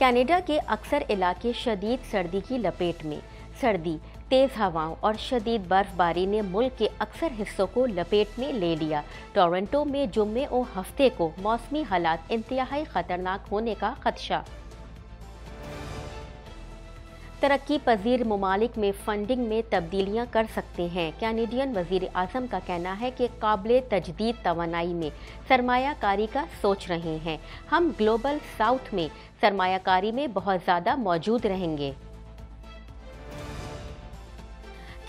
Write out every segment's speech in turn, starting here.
Canada के अक्सर इलाके शदीद सर्दी की लपेट में सर्दी तेज़ हवाओं और शदीद बर्फबारी ने मुल्क के अक्सर हिस्सों को लपेट में ले लिया टोरंटो में जुम्मे और हफ्ते को मौसमी हालात इंतहाई ख़तरनाक होने का खदशा तरक्की पजीर ममालिक में फंडिंग में तब्दीलियां कर सकते हैं कैनेडियन वजीर अजम का कहना है कि काबिल तजदीद तोानाई में सरमाकारी का सोच रहे हैं हम ग्लोबल साउथ में सरमाकारी में बहुत ज़्यादा मौजूद रहेंगे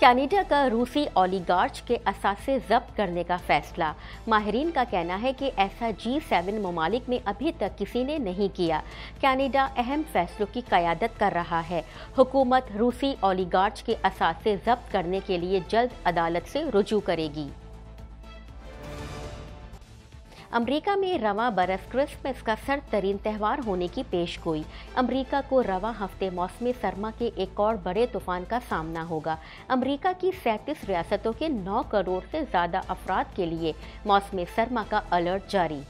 कैनेडा का रूसी ओलीगार्च के असासे जब्त करने का फैसला माहरीन का कहना है कि ऐसा जी सेवन ममालिक में अभी तक किसी ने नहीं किया कैनेडा अहम फैसलों की क्यादत कर रहा है हुकूमत रूसी ओलीगार्च के असासे जब्त करने के लिए जल्द अदालत से रुजू करेगी अमेरिका में रवा बरस क्रिसमस का सर्द तरीन त्यौहार होने की पेश गोई अमरीका को रवा हफ्ते मौसमी सरमा के एक और बड़े तूफान का सामना होगा अमरीका की सैंतीस रियासतों के नौ करोड़ से ज़्यादा अफराद के लिए मौसम सरमा का अलर्ट जारी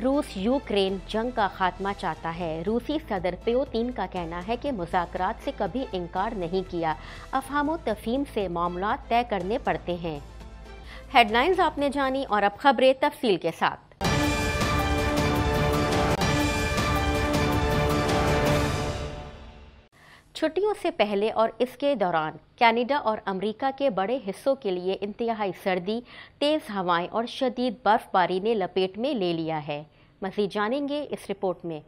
रूस यूक्रेन जंग का खात्मा चाहता है रूसी सदर प्योतिन का कहना है कि मुजाकर से कभी इनकार नहीं किया अफहमो तफहीम से मामला तय करने पड़ते हैं हेडलाइंस आपने जानी और अब खबरें तफसील के साथ छुट्टियों से पहले और इसके दौरान कनाडा और अमेरिका के बड़े हिस्सों के लिए इंतहाई सर्दी तेज़ हवाएं और शदीद बर्फबारी ने लपेट में ले लिया है मजीद जानेंगे इस रिपोर्ट में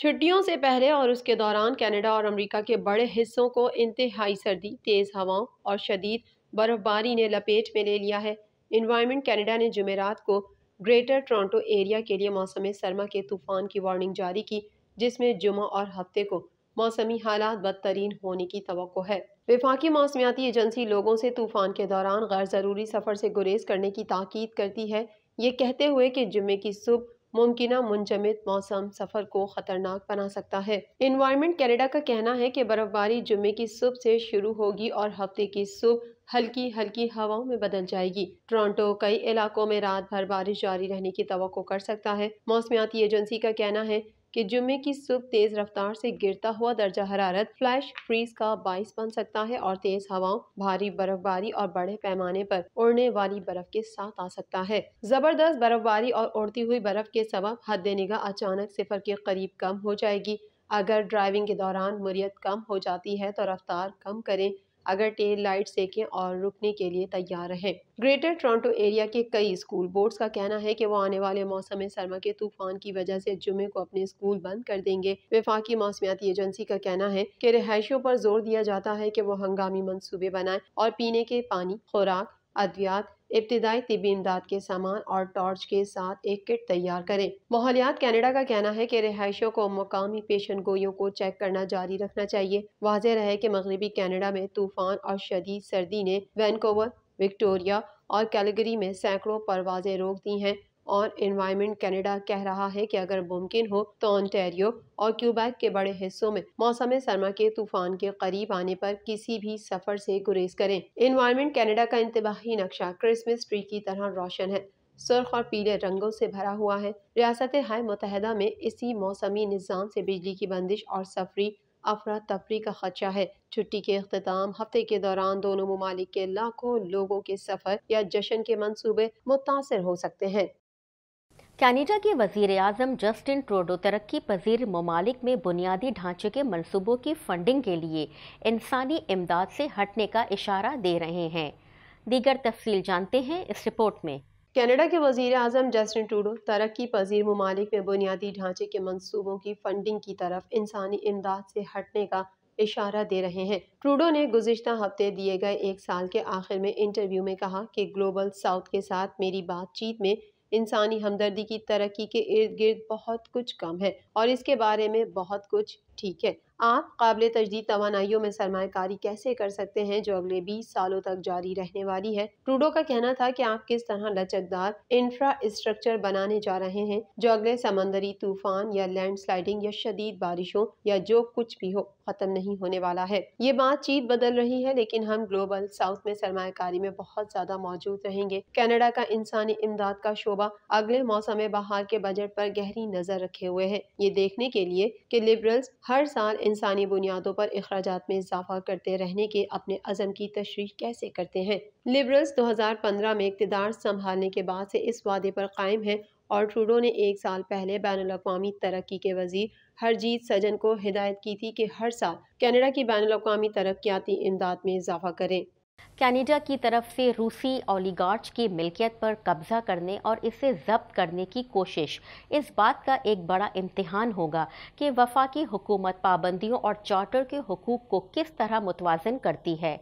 छुट्टियों से पहले और उसके दौरान कनाडा और अमेरिका के बड़े हिस्सों को इंतहाई सर्दी तेज़ हवाओं और शदीद बर्फबारी ने लपेट में ले लिया है इन्वायरमेंट कैनेडा ने जुमेरात को ग्रेटर टोरंटो एरिया के लिए मौसम सरमा के तूफान की वार्निंग जारी की जिसमें जुमा और हफ्ते को मौसमी हालात बदतरीन होने की तो है विफाकी मौसमियाती एजेंसी लोगों से तूफान के दौरान गैर ज़रूरी सफ़र से गुरेज करने की ताकीद करती है ये कहते हुए कि जुमे की सुबह मुमकिन मुंजमद मौसम सफर को खतरनाक बना सकता है इन्वायरमेंट कैनेडा का कहना है की बर्फबारी जुम्मे की सुबह से शुरू होगी और हफ्ते की सुबह हल्की हल्की हवाओं में बदल जाएगी टोरंटो कई इलाकों में रात भर बारिश जारी रहने की तो कर सकता है मौसमियाती एजेंसी का कहना है कि जुमे की सुबह तेज़ रफ्तार से गिरता हुआ दर्जा हरारत फ्लैश फ्रीज का बाइस बन सकता है और तेज़ हवाओं भारी बर्फबारी और बड़े पैमाने पर उड़ने वाली बर्फ के साथ आ सकता है जबरदस्त बर्फबारी और उड़ती हुई बर्फ के सबब हद निगाह अचानक सिफर के करीब कम हो जाएगी अगर ड्राइविंग के दौरान मुरीत कम हो जाती है तो रफ्तार कम करें अगर टेल लाइट सेकें और रुकने के लिए तैयार रहें ग्रेटर टोरंटो एरिया के कई स्कूल बोर्ड्स का कहना है कि वो आने वाले मौसम सरमा के तूफान की वजह से जुमे को अपने स्कूल बंद कर देंगे विफाकी मौसमियाती एजेंसी का कहना है कि रिहायशियों पर जोर दिया जाता है कि वो हंगामी मंसूबे बनाएं और पीने के पानी खुराक अद्वियात इब्तदाई तबी इमदाद के सामान और टॉर्च के साथ एक किट तैयार करें माहौलियात कैनेडा का कहना है कि रिहायशों को मकामी पेशन गोयों को चेक करना जारी रखना चाहिए वाज रहे कि मगरबी कैनेडा में तूफान और शदीद सर्दी ने वैनकोवर विक्टोरिया और कैलगरी में सैकड़ों परवाजें रोक दी हैं और इन्वायरमेंट कनाडा कह रहा है कि अगर मुमकिन हो तो ऑनटेरियो और क्यूबैक के बड़े हिस्सों में मौसम सरमा के तूफान के करीब आने पर किसी भी सफर से गुरेज करें इन्वायरमेंट कनाडा का इंतबाही नक्शा क्रिसमस ट्री की तरह रोशन है सुर्ख और पीले रंगों से भरा हुआ है रियासत हाय मुतहदा में इसी मौसमी निज़ाम से बिजली की बंदिश और सफरी अफरा तफरी का खदशा है छुट्टी के अख्ताम हफ्ते के दौरान दोनों ममालिक के लाखों लोगों के सफर या जश्न के मनसूबे मुतासर हो सकते हैं कैनेडा के वजीर अजम जस्टिन ट्रोडो तरक्की पजीर ममालिक में बुनियादी ढांचे के मनसूबों की फंडिंग के लिए इंसानी इमदाद से हटने का इशारा दे रहे हैं दीगर तफसील जानते हैं इस रिपोर्ट में कनाडा के वजीर अजम जस्टिन ट्रूडो तरक्की पजीर ममालिक में बुनियादी ढांचे के मनसूबों की फंडिंग की तरफ इंसानी इमदाद से हटने का इशारा दे रहे हैं ट्रूडो ने गुजशत हफ्ते दिए गए एक साल के आखिर में इंटरव्यू में कहा कि ग्लोबल साउथ के साथ मेरी बातचीत में इंसानी हमदर्दी की तरक्की के इर्द गिर्द बहुत कुछ कम है और इसके बारे में बहुत कुछ ठीक है आप काबिल तजदीद तोानाइयों में सरमाकारी कैसे कर सकते हैं जो अगले 20 सालों तक जारी रहने वाली है ट्रूडो का कहना था कि आप किस तरह लचकदार इंफ्रास्ट्रक्चर बनाने जा रहे हैं जो अगले समंदरी तूफान या लैंडस्लाइडिंग या शदीद बारिशों या जो कुछ भी हो खत्म नहीं होने वाला है ये बातचीत बदल रही है लेकिन हम ग्लोबल साउथ में सरमाकारी में बहुत ज्यादा मौजूद रहेंगे कैनेडा का इंसानी इमदाद का शोबा अगले मौसम बहार के बजट आरोप गहरी नजर रखे हुए है ये देखने के लिए की लिबरल्स हर साल इंसानी बुनियादों पर अखराज में इजाफा करते रहने के अपने अज़म की तशरी कैसे करते हैं लिबरल्स 2015 में इकतदार संभालने के बाद से इस वादे पर कायम हैं और ट्रूडो ने एक साल पहले बैन अवी तरक्की के वजीर हरजीत सजन को हिदायत की थी कि हर साल कनाडा की बैन अवी तरक्याती इमदाद में इजाफा करें कनाडा की तरफ से रूसी ओलीगार्च की मिल्कियत पर कब्जा करने और इसे जब्त करने की कोशिश इस बात का एक बड़ा इम्तहान होगा कि वफाकी हुकूमत पाबंदियों और चार्टर के हकूक़ को किस तरह मुतवाजन करती है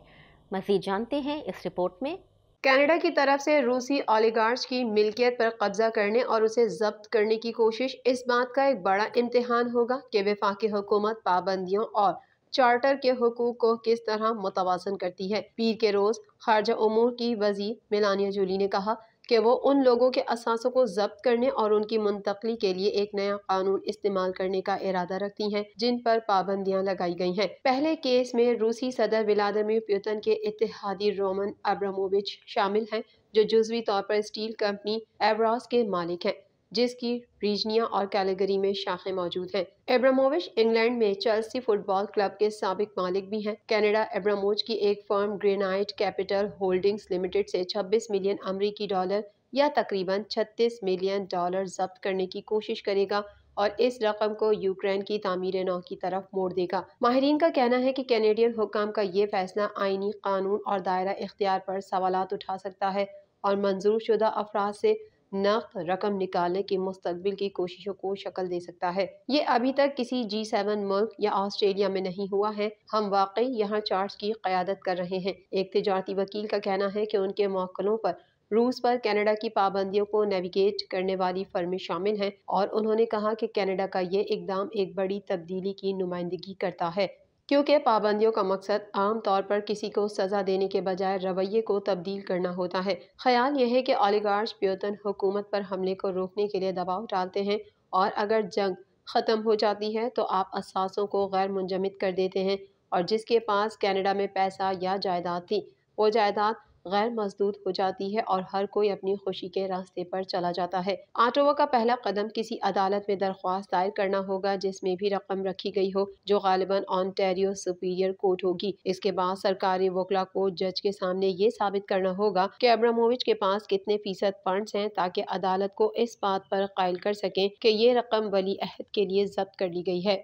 मजीद जानते हैं इस रिपोर्ट में कनाडा की तरफ से रूसी ओलीगार्च की मिल्कियत पर कब्जा करने और उसे जब्त करने की कोशिश इस बात का एक बड़ा इम्तहान होगा कि वफाकी हुकूमत पाबंदियों और चार्टर के हकूक को किस तरह मुतवाजन करती है पीर के रोज़ खारजा उमूर की वजी मिलानिया जूली ने कहा कि वो उन लोगों के असासों को जब्त करने और उनकी मुंतकली के लिए एक नया कानून इस्तेमाल करने का इरादा रखती हैं जिन पर पाबंदियां लगाई गई हैं पहले केस में रूसी सदर व्लादिमिर प्यूतन के इतिहादी रोमन अब्रामोविच शामिल हैं जो जुजवी तौर पर स्टील कंपनी एब्रॉस के मालिक हैं जिसकी रीजनिया और कैलेगरी में शाखें मौजूद हैं एब्रामोविच इंग्लैंड में चर्सी फुटबॉल क्लब के सबक मालिक भी हैं कनाडा एब्रामोच की एक firm granite capital holdings limited से 26 मिलियन अमरीकी डॉलर या तकरीबन 36 मिलियन डॉलर जब्त करने की कोशिश करेगा और इस रकम को यूक्रेन की तमीर नौ की तरफ मोड़ देगा माहरीन का कहना है कि कैनेडियन हुकाम का ये फैसला आइनी कानून और दायरा इख्तियार पर सवाल उठा सकता है और मंजूर शुदा अफराज से नफ रकम निकालने की मुस्तबिल की कोशिशों को शक्ल दे सकता है ये अभी तक किसी जी सेवन मुल्क या ऑस्ट्रेलिया में नहीं हुआ है हम वाकई यहाँ चार्ज की क्यादत कर रहे हैं एक तजारती वकील का कहना है कि उनके मौकलों पर रूस पर कनाडा की पाबंदियों को नेविगेट करने वाली फर्में शामिल हैं और उन्होंने कहा कि कनाडा का ये इकदाम एक बड़ी तब्दीली की नुमाइंदगी करता है क्योंकि पाबंदियों का मकसद आम तौर पर किसी को सज़ा देने के बजाय रवैये को तब्दील करना होता है ख्याल यह है कि ओलिगार्स प्योतन हुकूमत पर हमले को रोकने के लिए दबाव डालते हैं और अगर जंग ख़त्म हो जाती है तो आप असासों को गैर मुंजमद कर देते हैं और जिसके पास कैनेडा में पैसा या जायदाद थी वो जायदाद गैर मजदूत हो जाती है और हर कोई अपनी खुशी के रास्ते पर चला जाता है आटोवा का पहला कदम किसी अदालत में दरख्वास्त दायर करना होगा जिसमें भी रकम रखी गई हो जो गालिबा ऑनटेरियो सुपीरियर कोर्ट होगी इसके बाद सरकारी वकला को जज के सामने ये साबित करना होगा कि अब्रामोविच के पास कितने फीसद फंड्स हैं ताकि अदालत को इस बात पर कायल कर सकें कि ये रकम वली अहद के लिए जब्त कर ली गई है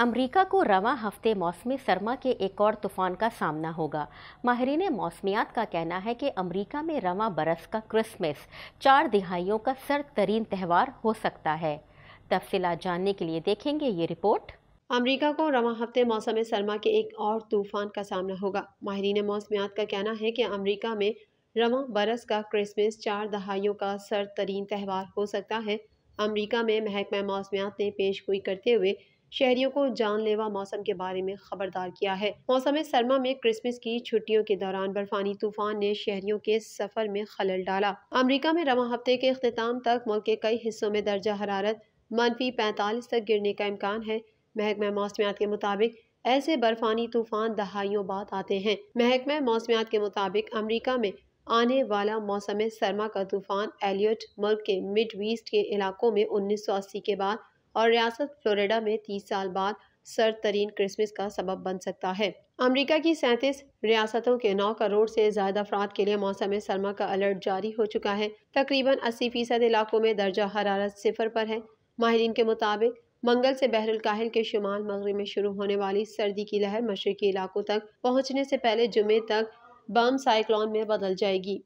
अमेरिका को रवा हफ्ते मौसम सरमा के एक और तूफान का सामना होगा माहरीन मौसमियात का कहना है कि अमेरिका में रवा बरस का क्रिसमस चार दिहाइयों का सर्द तरीन त्यौहार हो सकता है तफसीला जानने के लिए देखेंगे ये रिपोर्ट अमेरिका को रवा हफ्ते मौसम सरमा के एक और तूफान का सामना होगा माहरीन मौसमियात का कहना है कि अमरीका में रवा बरस का क्रिसमस चार दहाइयों का सर्द तरीन त्यौहार हो सकता है अमरीका में महकमा मौसमियात ने पेश गोई करते हुए शहरियों को जानलेवा मौसम के बारे में खबरदार किया है मौसम सरमा में क्रिसमस की छुट्टियों के दौरान बर्फानी तूफान ने शहरियों के सफर में खलल डाला अमरीका में रवा हफ्ते के अख्ताम तक मुल्क के कई हिस्सों में दर्जा हरारत मनफी पैंतालीस तक गिरने का इम्कान है महकमा मौसमियात के मुताबिक ऐसे बर्फानी तूफान दहाइयों बाद आते हैं महकमा मौसमियात के मुताबिक अमरीका में आने वाला मौसम सरमा का तूफान एलियट मुल्क के मिड वीस्ट के इलाकों में उन्नीस सौ अस्सी के बाद और रियासत फ्लोरिडा में तीस साल बाद सर तरीन क्रिसमस का सबब बन सकता है अमेरिका की सैंतीस रियासतों के नौ करोड़ से ज्यादा अफराद के लिए मौसम सरमा का अलर्ट जारी हो चुका है तकरीबन अस्सी फीसद इलाकों में दर्जा हरारत सिफर पर है माहरीन के मुताबिक मंगल से बहरुलकाहिल के शुमाल मगरब में शुरू होने वाली सर्दी की लहर मशरकी इलाकों तक पहुँचने से पहले जुमे तक बम साइक्लोन में बदल जाएगी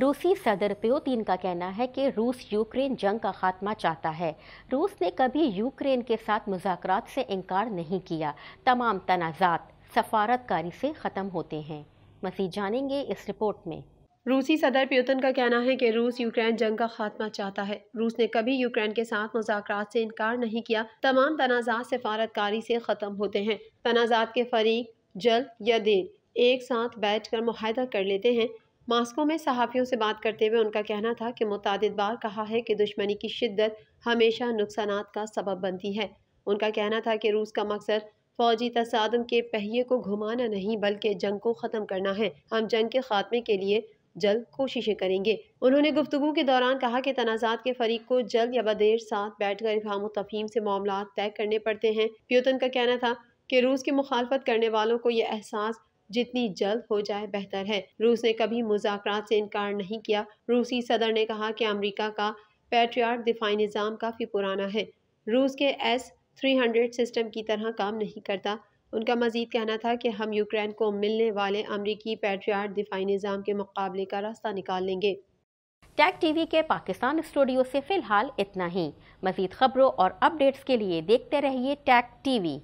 रूसी सदर प्योतिन का कहना है कि रूस यूक्रेन जंग का खात्मा चाहता है रूस ने कभी यूक्रेन के साथ मुजाकरात से इनकार नहीं किया तमाम तनाजात सफारतकारी से ख़त्म होते हैं मसीह जानेंगे इस रिपोर्ट में रूसी सदर प्योतन का कहना है कि रूस यूक्रेन जंग का खात्मा चाहता है रूस ने कभी यूक्रेन के साथ मुजाकरात से इनकार नहीं किया तमाम तनाजात सफारतकारी से ख़त्म होते हैं तनाजात के फरीक जल्द या देर एक साथ बैठ कर माहिदा कर लेते हैं मास्को में सहाफ़ियों से बात करते हुए उनका कहना था कि मुतद बार कहा है कि दुश्मनी की शिद्दत हमेशा नुकसान का सबब बनती है उनका कहना था कि रूस का मकसद फौजी तसादम के पहिए को घुमाना नहीं बल्कि जंग को ख़त्म करना है हम जंग के खात्मे के लिए जल्द कोशिशें करेंगे उन्होंने गुफ्तु के दौरान कहा कि तनाजात के फरीक को जल्द या बदेर साथ बैठ कर इफाम तफीम से मामला तय करने पड़ते हैं प्योतन का कहना था कि रूस की मुखालफत करने वालों को यह एहसास जितनी जल्द हो जाए बेहतर है रूस ने कभी मुजाकर से इनकार नहीं किया रूसी सदर ने कहा कि अमरीका का पेट्रियार्क दिफाई निज़ाम काफ़ी पुराना है रूस के एस 300 सिस्टम की तरह काम नहीं करता उनका मजीद कहना था कि हम यूक्रेन को मिलने वाले अमरीकी पैट्रियार्क दिफाई निज़ाम के मुकाबले का रास्ता निकाल लेंगे टैग टीवी के पाकिस्तान स्टूडियो से फिलहाल इतना ही मजीद खबरों और अपडेट्स के लिए देखते रहिए टैग टीवी